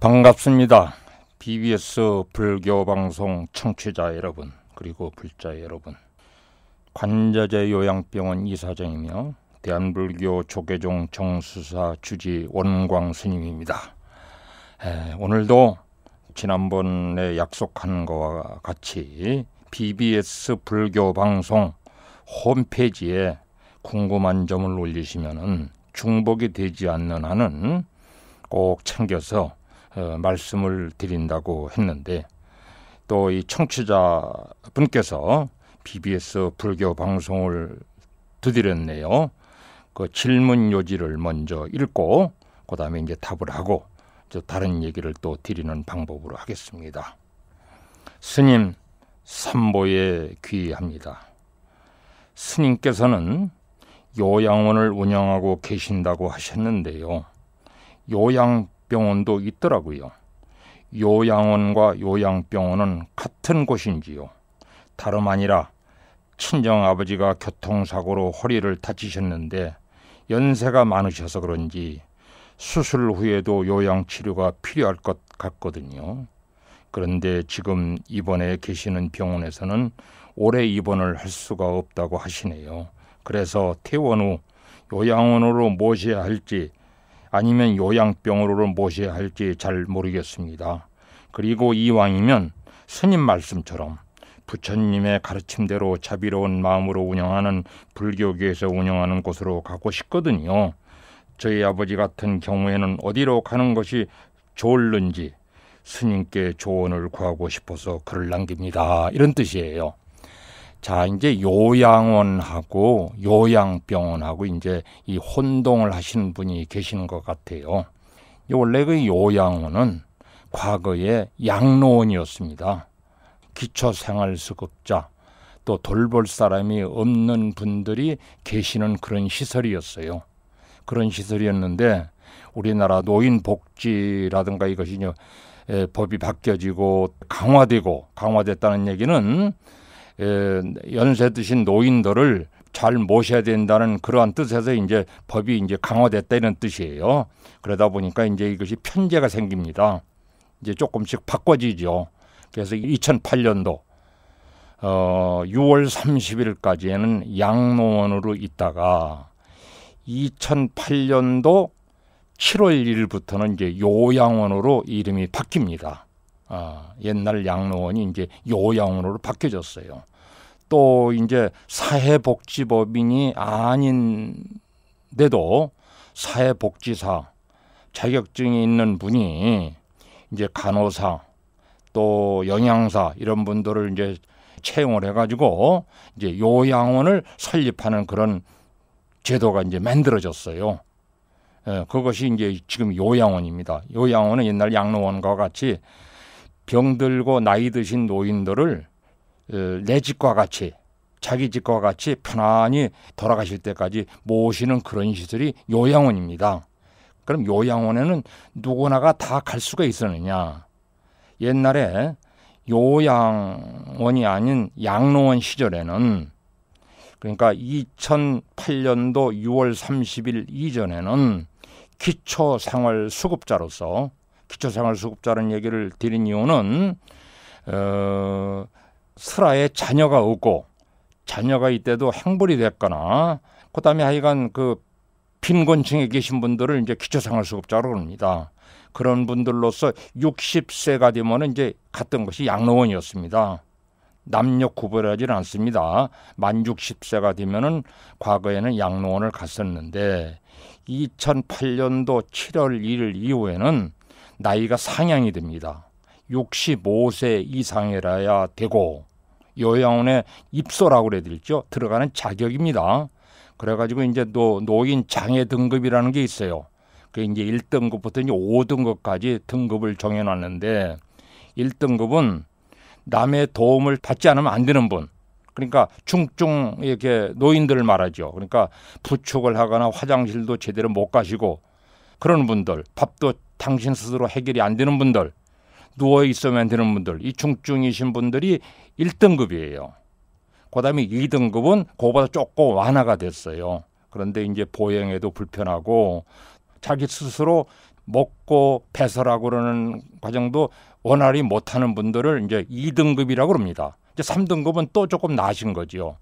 반갑습니다. BBS 불교 방송 청취자 여러분 그리고 불자 여러분 관자재 요양병원 이사장이며 대한불교 조계종 정수사 주지 원광 스님입니다. 에, 오늘도 지난번에 약속한 것과 같이 BBS 불교 방송 홈페이지에 궁금한 점을 올리시면 중복이 되지 않는 한은 꼭 챙겨서 어, 말씀을 드린다고 했는데 또 이 청취자분께서 BBS 불교 방송을 두드렸네요. 그 질문 요지를 먼저 읽고 그다음에 이제 답을 하고 저 다른 얘기를 또 드리는 방법으로 하겠습니다. 스님 삼보에 귀합니다. 스님께서는 요양원을 운영하고 계신다고 하셨는데요. 요양 요양병원도 있더라고요. 요양원과 요양병원은 같은 곳인지요. 다름 아니라 친정 아버지가 교통사고로 허리를 다치셨는데 연세가 많으셔서 그런지 수술 후에도 요양치료가 필요할 것 같거든요. 그런데 지금 입원해 계시는 병원에서는 오래 입원을 할 수가 없다고 하시네요. 그래서 퇴원 후 요양원으로 모셔야 할지 아니면 요양병으로 모셔야 할지 잘 모르겠습니다. 그리고 이왕이면 스님 말씀처럼 부처님의 가르침대로 자비로운 마음으로 운영하는 불교계에서 운영하는 곳으로 가고 싶거든요. 저희 아버지 같은 경우에는 어디로 가는 것이 좋을는지 스님께 조언을 구하고 싶어서 글을 남깁니다. 이런 뜻이에요. 자, 이제 요양원하고 요양병원하고 이제 이 혼동을 하시는 분이 계시는 것 같아요. 원래 그 요양원은 과거에 양로원이었습니다. 기초생활수급자, 또 돌볼 사람이 없는 분들이 계시는 그런 시설이었어요. 그런 시설이었는데 우리나라 노인복지라든가 이것이 법이 바뀌어지고 강화되고 강화됐다는 얘기는 예, 연세 드신 노인들을 잘 모셔야 된다는 그러한 뜻에서 이제 법이 이제 강화됐다 는 뜻이에요. 그러다 보니까 이제 이것이 편제가 생깁니다. 이제 조금씩 바꿔지죠. 그래서 2008년도 어 6월 30일까지는 양로원으로 있다가 2008년도 7월 1일부터는 이제 요양원으로 이름이 바뀝니다. 아, 옛날 양로원이 이제 요양원으로 바뀌어졌어요. 또 이제 사회복지법인이 아닌데도 사회복지사 자격증이 있는 분이 이제 간호사 또 영양사 이런 분들을 이제 채용을 해가지고 이제 요양원을 설립하는 그런 제도가 이제 만들어졌어요. 예, 그것이 이제 지금 요양원입니다. 요양원은 옛날 양로원과 같이 병들고 나이 드신 노인들을 어, 내 집과 같이 자기 집과 같이 편안히 돌아가실 때까지 모시는 그런 시설이 요양원입니다. 그럼 요양원에는 누구나가 다 갈 수가 있었느냐? 옛날에 요양원이 아닌 양로원 시절에는 그러니까 2008년도 6월 30일 이전에는 기초생활수급자로서 기초생활수급자라는 얘기를 드린 이유는 어, 슬하에 자녀가 없고 자녀가 이때도 행불이 됐거나 그다음에 하여간 그 빈곤층에 계신 분들을 이제 기초생활수급자로 합니다. 그런 분들로서 60세가 되면 이제 갔던 것이 양로원이었습니다. 남녀 구별하지는 않습니다. 만 60세가 되면은 과거에는 양로원을 갔었는데 2008년도 7월 1일 이후에는 나이가 상향이 됩니다. 65세 이상이라야 되고 요양원에 입소라고 그래야 되죠. 들어가는 자격입니다. 그래가지고 이제 또 노인 장애 등급이라는 게 있어요. 그 이제 1등급부터 이제 5등급까지 등급을 정해놨는데 1등급은 남의 도움을 받지 않으면 안 되는 분. 그러니까 중증 이렇게 노인들을 말하죠. 그러니까 부축을 하거나 화장실도 제대로 못 가시고 그런 분들 밥도 당신 스스로 해결이 안 되는 분들, 누워 있으면 되는 분들, 이 중증이신 분들이 1등급이에요. 그 다음에 2등급은 그거보다 조금 완화가 됐어요. 그런데 이제 보행에도 불편하고 자기 스스로 먹고 배설하고 그러는 과정도 원활히 못하는 분들을 이제 2등급이라고 그럽니다. 이제 3등급은 또 조금 나신 거지요.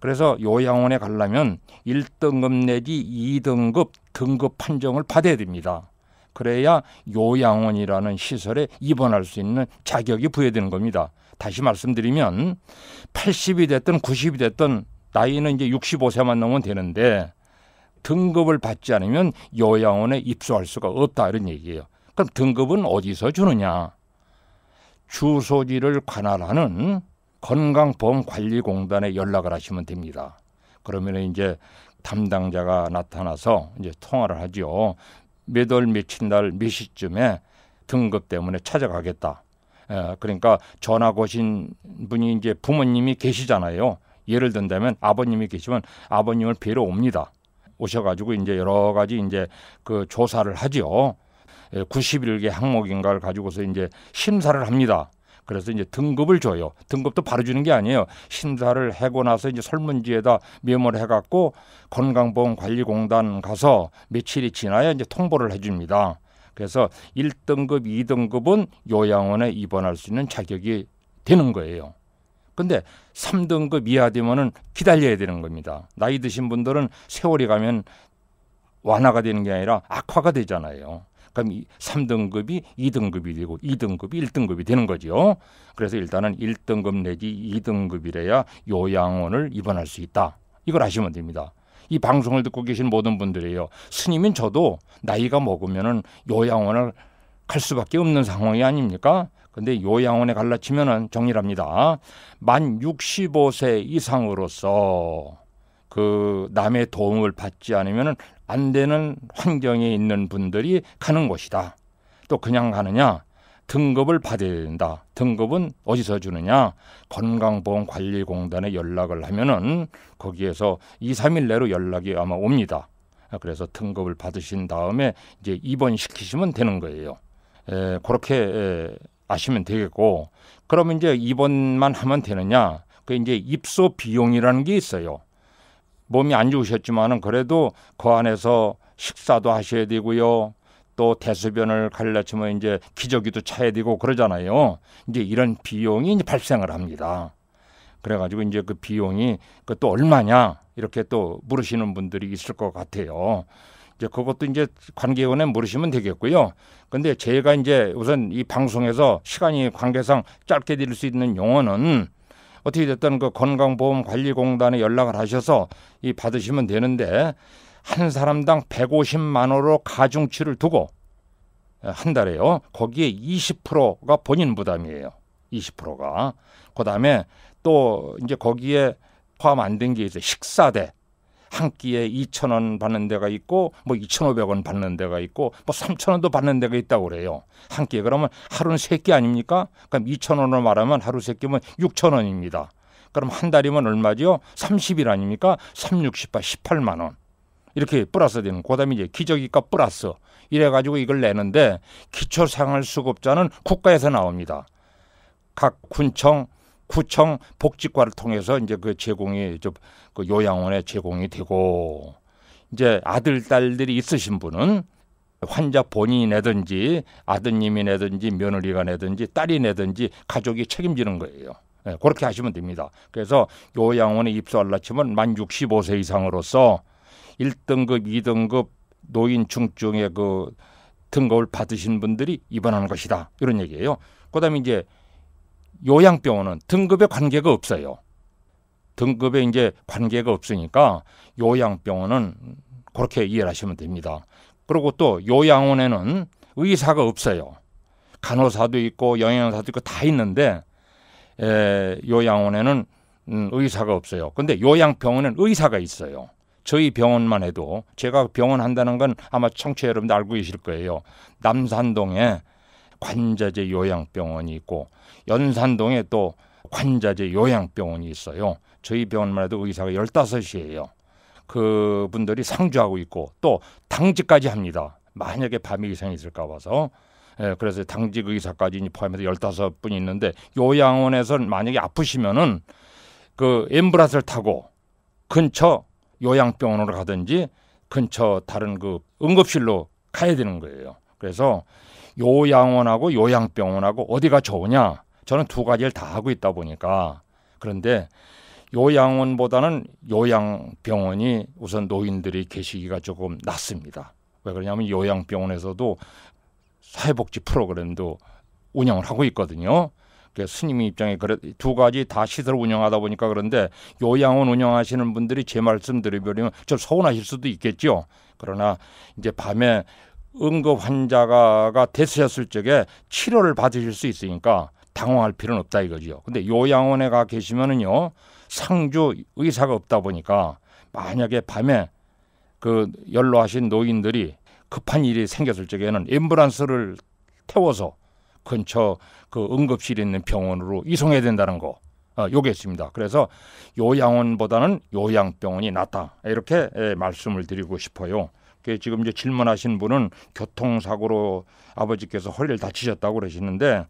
그래서 요양원에 가려면 1등급 내지 2등급 등급 판정을 받아야 됩니다. 그래야 요양원이라는 시설에 입원할 수 있는 자격이 부여되는 겁니다. 다시 말씀드리면 80이 됐든 90이 됐든 나이는 이제 65세만 넘으면 되는데 등급을 받지 않으면 요양원에 입소할 수가 없다 이런 얘기예요. 그럼 등급은 어디서 주느냐? 주소지를 관할하는 건강보험관리공단에 연락을 하시면 됩니다. 그러면 이제 담당자가 나타나서 이제 통화를 하죠. 몇월 며칠 날 몇 시쯤에 등급 때문에 찾아가겠다. 예, 그러니까 전화 오신 분이 이제 부모님이 계시잖아요. 예를 든다면 아버님이 계시면 아버님을 뵈러 옵니다. 오셔가지고 이제 여러 가지 이제 그 조사를 하지 91개 예, 항목인가를 가지고서 이제 심사를 합니다. 그래서 이제 등급을 줘요. 등급도 바로 주는 게 아니에요. 심사를 하고 나서 이제 설문지에다 메모를 해갖고 건강보험관리공단 가서 며칠이 지나야 이제 통보를 해줍니다. 그래서 1등급, 2등급은 요양원에 입원할 수 있는 자격이 되는 거예요. 근데 3등급 이하 되면은 기다려야 되는 겁니다. 나이 드신 분들은 세월이 가면 완화가 되는 게 아니라 악화가 되잖아요. 그럼 3등급이 2등급이 되고 2등급이 1등급이 되는 거지요. 그래서 일단은 1등급 내지 2등급이래야 요양원을 입원할 수 있다. 이걸 아시면 됩니다. 이 방송을 듣고 계신 모든 분들이에요. 스님인 저도 나이가 먹으면 요양원을 갈 수밖에 없는 상황이 아닙니까? 근데 요양원에 갈라치면 정리랍니다. 만 65세 이상으로서 그 남의 도움을 받지 않으면 안 되는 환경에 있는 분들이 가는 곳이다. 또 그냥 가느냐? 등급을 받아야 된다. 등급은 어디서 주느냐? 건강보험관리공단에 연락을 하면은 거기에서 2, 3일 내로 연락이 아마 옵니다. 그래서 등급을 받으신 다음에 이제 입원시키시면 되는 거예요. 에, 그렇게 에, 아시면 되겠고, 그러면 이제 입원만 하면 되느냐? 그 이제 입소 비용이라는 게 있어요. 몸이 안 좋으셨지만은 그래도 그 안에서 식사도 하셔야 되고요. 또대수변을 갈라치면 이제 기저귀도 차야 되고 그러잖아요. 이제 이런 비용이 이제 발생을 합니다. 그래가지고 이제 그 비용이 그 또 얼마냐 이렇게 또 물으시는 분들이 있을 것 같아요. 이제 그것도 이제 관계원에 물으시면 되겠고요. 근데 제가 이제 우선 이 방송에서 시간이 관계상 짧게 드릴 수 있는 용어는 어떻게 됐든 그 건강보험관리공단에 연락을 하셔서 이 받으시면 되는데 한 사람당 150만 원으로 가중치를 두고 예, 한 달에요. 거기에 20%가 본인 부담이에요. 20%가. 그다음에 또 이제 거기에 포함 안 된 게 있어요. 식사대. 한 끼에 2천 원 받는 데가 있고 뭐 2,500원 받는 데가 있고 뭐 3천 원도 받는 데가 있다고 그래요. 한 끼에 그러면 하루는 세끼 아닙니까? 그럼 2천 원을 말하면 하루 세 끼면 6천 원입니다. 그럼 한 달이면 얼마죠? 30일 아닙니까? 360바 18만 원. 이렇게 플러스 되는 그다음에 이제 기저귀가 플러스 이래 가지고 이걸 내는데 기초생활수급자는 국가에서 나옵니다. 각 군청 구청 복지과를 통해서 이제 그 제공이 좀그 요양원에 제공이 되고 이제 아들 딸들이 있으신 분은 환자 본인이라든지 아드님이라든지 며느리가라든지 딸이라든지 가족이 책임지는 거예요. 네, 그렇게 하시면 됩니다. 그래서 요양원에 입소할라 치면 만 65세 이상으로서 1등급, 2등급 노인 중증의 그 등급을 받으신 분들이 입원하는 것이다. 이런 얘기예요. 그다음에 이제 요양병원은 등급에 관계가 없어요. 등급에 이제 관계가 없으니까 요양병원은 그렇게 이해를 하시면 됩니다. 그리고 또 요양원에는 의사가 없어요. 간호사도 있고 영양사도 있고 다 있는데 에, 요양원에는 음, 의사가 없어요. 근데 요양병원은 의사가 있어요. 저희 병원만 해도 제가 병원 한다는 건 아마 청취자 여러분들 알고 계실 거예요. 남산동에 관자재 요양병원이 있고 연산동에 또 환자재 요양병원이 있어요. 저희 병원만 해도 의사가 1 5섯 이에요 그분들이 상주하고 있고 또 당직까지 합니다. 만약에 밤에 이상이 있을까 봐서. 예, 그래서 당직 의사까지 포함해서 1 5 분이 있는데 요양원에서 만약에 아프시면은 그 엠브라스를 타고 근처 요양병원으로 가든지 근처 다른 그 응급실로 가야 되는 거예요. 그래서 요양원하고 요양병원하고 어디가 좋으냐? 저는 두 가지를 다 하고 있다 보니까 그런데 요양원보다는 요양병원이 우선 노인들이 계시기가 조금 낫습니다. 왜 그러냐면 요양병원에서도 사회복지 프로그램도 운영을 하고 있거든요. 그러니까 스님 입장에 그래 두 가지 다 시설 운영하다 보니까 그런데 요양원 운영하시는 분들이 제 말씀 드리면 좀 서운하실 수도 있겠죠. 그러나 이제 밤에 응급 환자가 되셨을 적에 치료를 받으실 수 있으니까 당황할 필요는 없다 이거죠 근데 요양원에 가 계시면은요 상주 의사가 없다 보니까 만약에 밤에 그 연로하신 노인들이 급한 일이 생겼을 적에는 앰뷸런스를 태워서 근처 그 응급실에 있는 병원으로 이송해야 된다는 거. 어, 요게 있습니다. 그래서 요양원보다는 요양병원이 낫다. 이렇게 에, 예, 말씀을 드리고 싶어요. 지금 이제 질문하신 분은 교통사고로 아버지께서 허리를 다치셨다고 그러시는데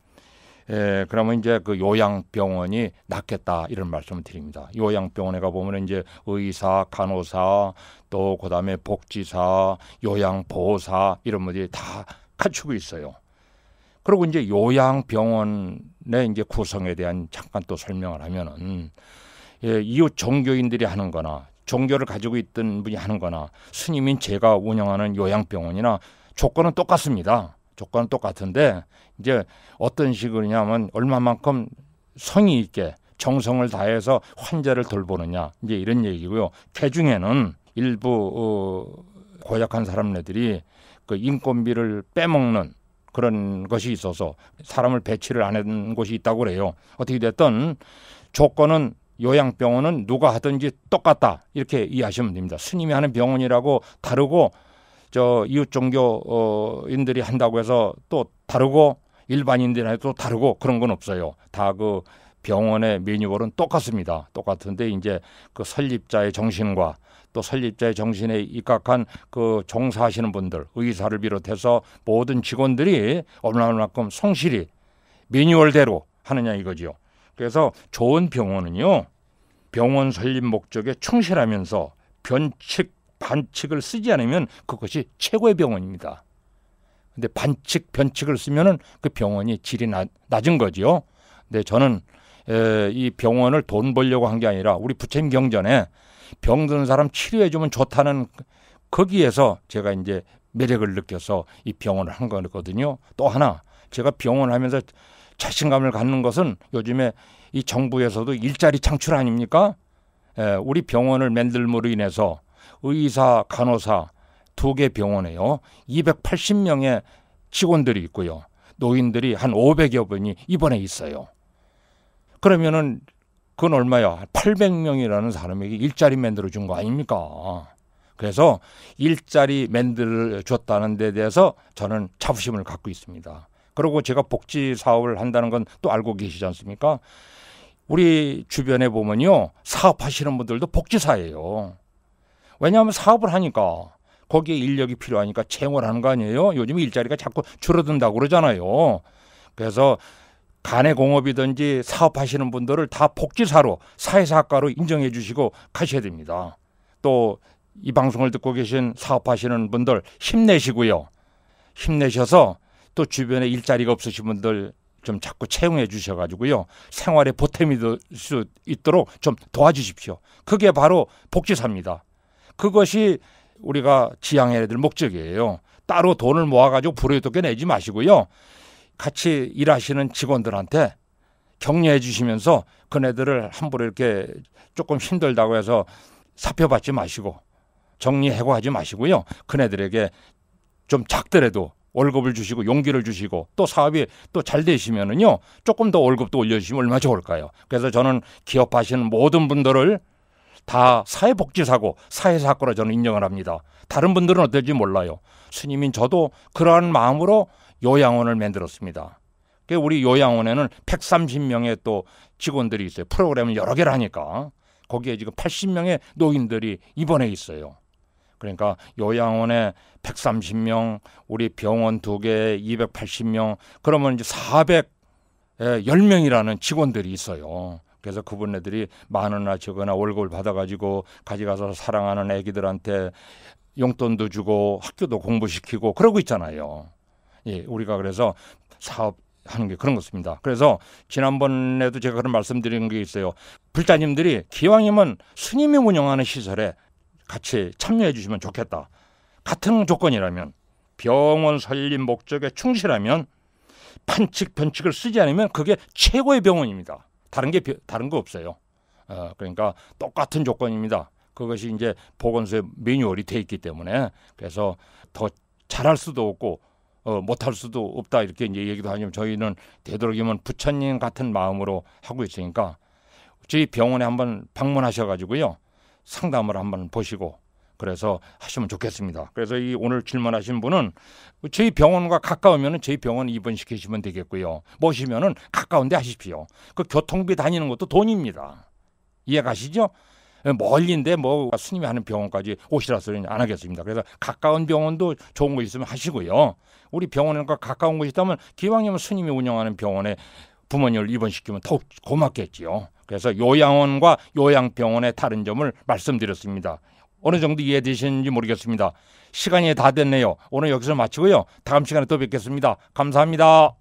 예, 그러면 이제 그 요양병원이 낫겠다 이런 말씀을 드립니다. 요양병원에 가 보면 이제 의사, 간호사, 또 그다음에 복지사, 요양보호사 이런 분들이 다 갖추고 있어요. 그리고 이제 요양병원의 이제 구성에 대한 잠깐 또 설명을 하면은 예, 이웃 종교인들이 하는 거나 종교를 가지고 있던 분이 하는 거나 스님인 제가 운영하는 요양병원이나 조건은 똑같습니다. 조건은 똑같은데 이제 어떤 식으로냐면 얼마만큼 성의 있게 정성을 다해서 환자를 돌보느냐 이제 이런 얘기고요. 개 중에는 일부 어, 고약한 사람네들이 그 인건비를 빼먹는 그런 것이 있어서 사람을 배치를 안해한 곳이 있다고 그래요. 어떻게 됐든 조건은 요양병원은 누가 하든지 똑같다 이렇게 이해하시면 됩니다. 스님이 하는 병원이라고 다르고 저 이웃 종교인들이 한다고 해서 또 다르고 일반인들이 해또 다르고 그런 건 없어요. 다 그 병원의 매뉴얼은 똑같습니다. 똑같은데 이제 그 설립자의 정신과 또 설립자의 정신에 입각한 그 종사하시는 분들, 의사를 비롯해서 모든 직원들이 얼마만큼 성실히 매뉴얼대로 하느냐 이거지요. 그래서 좋은 병원은요. 병원 설립 목적에 충실하면서 변칙 반칙을 쓰지 않으면 그것이 최고의 병원입니다. 근데 반칙, 변칙을 쓰면은 그 병원이 질이 나, 낮은 거지요. 근데 저는 에, 이 병원을 돈 벌려고 한 게 아니라 우리 부처님 경전에 병든 사람 치료해주면 좋다는 거기에서 제가 이제 매력을 느껴서 이 병원을 한 거거든요. 또 하나 제가 병원 하면서 자신감을 갖는 것은 요즘에 이 정부에서도 일자리 창출 아닙니까? 에, 우리 병원을 만들므로 인해서 의사, 간호사 두 개 병원에요. 280명의 직원들이 있고요. 노인들이 한 500여 분이 입원해 있어요. 그러면은 그건 얼마야? 800명이라는 사람에게 일자리 만들어 준 거 아닙니까? 그래서 일자리 만들어 줬다는 데 대해서 저는 자부심을 갖고 있습니다. 그리고 제가 복지 사업을 한다는 건 또 알고 계시지 않습니까? 우리 주변에 보면요. 사업하시는 분들도 복지사예요. 왜냐하면 사업을 하니까 거기에 인력이 필요하니까 채용을 하는 거 아니에요. 요즘 일자리가 자꾸 줄어든다고 그러잖아요. 그래서 간의 공업이든지 사업하시는 분들을 다 복지사로 사회사학과로 인정해 주시고 가셔야 됩니다. 또 이 방송을 듣고 계신 사업하시는 분들 힘내시고요. 힘내셔서 또 주변에 일자리가 없으신 분들 좀 자꾸 채용해 주셔가지고요. 생활에 보탬이 될 수 있도록 좀 도와주십시오. 그게 바로 복지사입니다. 그것이 우리가 지향해야 될 목적이에요. 따로 돈을 모아가지고 불효도게 내지 마시고요. 같이 일하시는 직원들한테 격려해 주시면서 그네들을 함부로 이렇게 조금 힘들다고 해서 사표받지 마시고 정리해고하지 마시고요. 그네들에게 좀 작더라도 월급을 주시고 용기를 주시고 또 사업이 또 잘 되시면은요 조금 더 월급도 올려주시면 얼마나 좋을까요? 그래서 저는 기업하시는 모든 분들을 다 사회복지사고 사회사고라 저는 인정을 합니다. 다른 분들은 어떨지 몰라요. 스님인 저도 그러한 마음으로 요양원을 만들었습니다. 우리 요양원에는 130명의 또 직원들이 있어요. 프로그램을 여러 개를 하니까. 거기에 지금 80명의 노인들이 입원해 있어요. 그러니까 요양원에 130명, 우리 병원 2개 280명, 그러면 이제 410명이라는 직원들이 있어요. 그래서 그분네들이 만 원이나 적거나 월급을 받아가지고 가져가서 사랑하는 애기들한테 용돈도 주고 학교도 공부시키고 그러고 있잖아요. 예, 우리가 그래서 사업 하는 게 그런 것입니다. 그래서 지난번에도 제가 그런 말씀드린 게 있어요. 불자님들이 기왕이면 스님이 운영하는 시설에 같이 참여해 주시면 좋겠다. 같은 조건이라면 병원 설립 목적에 충실하면 판칙 변칙을 쓰지 않으면 그게 최고의 병원입니다. 다른 게 다른 거 없어요. 어, 그러니까 똑같은 조건입니다. 그것이 이제 보건소의 매뉴얼이 돼 있기 때문에 그래서 더 잘할 수도 없고 어, 못할 수도 없다 이렇게 이제 얘기도 하지만 저희는 되도록이면 부처님 같은 마음으로 하고 있으니까 저희 병원에 한번 방문하셔가지고요 상담을 한번 보시고 그래서 하시면 좋겠습니다. 그래서 이 오늘 질문하신 분은 저희 병원과 가까우면은 저희 병원 입원시키시면 되겠고요. 모시면은 가까운데 하십시오. 그 교통비 다니는 것도 돈입니다. 이해 가시죠? 예, 멀리인데뭐 스님이 하는 병원까지 오시라 소리는 안 하겠습니다. 그래서 가까운 병원도 좋은 거 있으면 하시고요. 우리 병원과 가까운 곳이 있다면 기왕이면 스님이 운영하는 병원에 부모님을 입원시키면 더욱 고맙겠지요. 그래서 요양원과 요양병원의 다른 점을 말씀드렸습니다. 어느 정도 이해되시는지 모르겠습니다. 시간이 다 됐네요. 오늘 여기서 마치고요. 다음 시간에 또 뵙겠습니다. 감사합니다.